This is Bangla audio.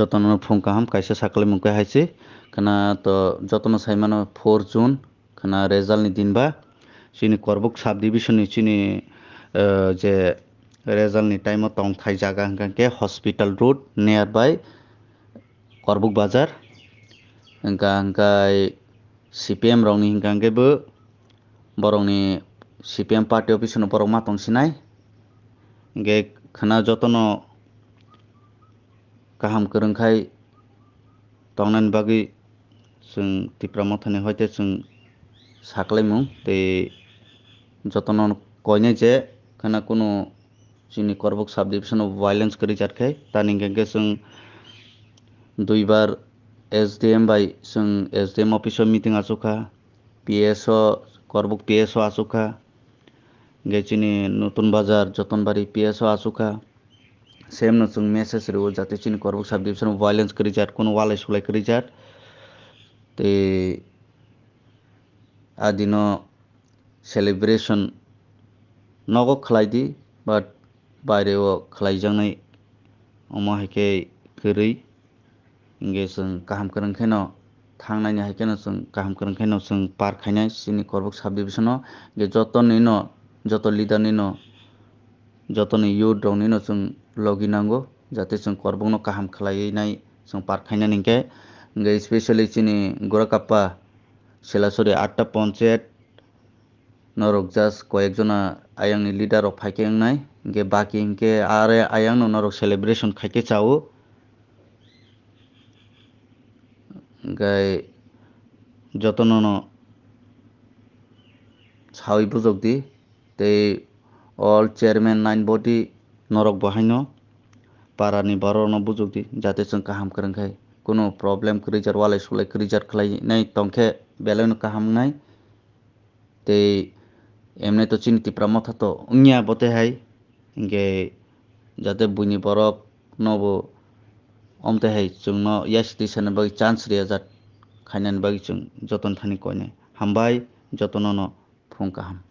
ᱡᱚᱛᱚᱱ ᱯᱷᱩᱝᱠᱟ ᱦᱟᱢ ᱠᱟᱭᱥᱟ ᱥᱟᱠᱞᱮ ᱢᱩᱝᱠᱟ ᱦᱟᱭᱥᱮ ᱠᱟᱱᱟ ᱛᱚ ᱡᱚᱛᱚᱱ ᱥᱟᱭᱢᱟᱱ 4 ᱡᱩᱱ ᱠᱟᱱᱟ ᱨᱮᱡᱟᱞ ᱱᱤ ᱫᱤᱱ ᱵᱟ ᱥᱤᱱᱤ ᱠᱚᱨᱵᱩᱠ ᱥᱟᱵ ᱰᱤᱵᱤᱥᱚᱱ ᱱᱤ ᱥᱤᱱᱤ ᱡᱮ রেজাল নিটাইম তং থাই জাগা হাঙ্কাকে হসপিটাল রোড নিয়ার বাই করবুক বাজার হাঙ্কা হাঙ্কাই সিপিএম রংনি হিংকাঙ্গেবো বরংনি সিপিএম পার্টি অফিসনো বরং মাতংসিনাই গে খানা যতন kaham kereng khai tongnan bagi sung tipramo thani hoite sung saklai mung te jotono koine je khana kono chini korbok subdivision of violence kari jar khai tani genge sung duibar SDM বাই সং এসডিএম অফিসর মিটিং আসুখা পিএসও করবুক পিএসও আসুখা গেছিনি নতুন বাজার যতনবাড়ি পিএসও আসুখা સેમ નથિંગ મેસેજ રહ્યો જાતે ચીન કોર્બક સબ ડિવિઝન વાયલેન્સ કરી જાત કોણ વાલે સુલાઈ કરી જાત તે આ દિન સેલિબ્રેશન নগো খালাইদি বাট বাইরেও খালাইজাংনাই অমা হেকে গেরৈ ইংগে जों কাহাম করেনখাইন থাংনাইনি হাইকেন जों কাহাম করেনখাইন जों পার খাইনাই সিনি করবক সাব ডিভিশন গে যত নিন যত লিডার নিন जतन यू ड्रौनी नो जों लगिनांगौ जाहाथे जों करबंनो गाहाम खालायनाय जों बारखायनानैखे इंगे स्पेशली जोंनि गराकाप्पा सेलासरि आट्टा पन्चायत नरकजास कयेकजना आयांनि लिडाराव फाइखे ओंनाय इंगे बाकि इंगे आरो आयांनो नरक सेलेब्रेशन खाइखे चावो গাই যতন ছাউই পুজোক দি তেই অল চেয়ারম্यान नाइन बॉडी नरक बहायनो पारानि बारनो बुजुगदि जाहाथे जों गाहाम गोरोंखाय कुनु प्रब्लेम क्रिजार वालाय सुलाय क्रिजार खालायनाय तंखे बेलायनो गाहामनाय ते এমনি তো চিনকি প্রামথা তো উঙ্গিয়া বতে হাই গে যাতে বুনি বরফ নব অমতে হাই চুং ন ইয়াস দিশানে বাকি চান্স রিয়া যাত খাইনান বাকি চুং যতন ফানি কয়নে হামবাই যতন ন ফুং কাহাম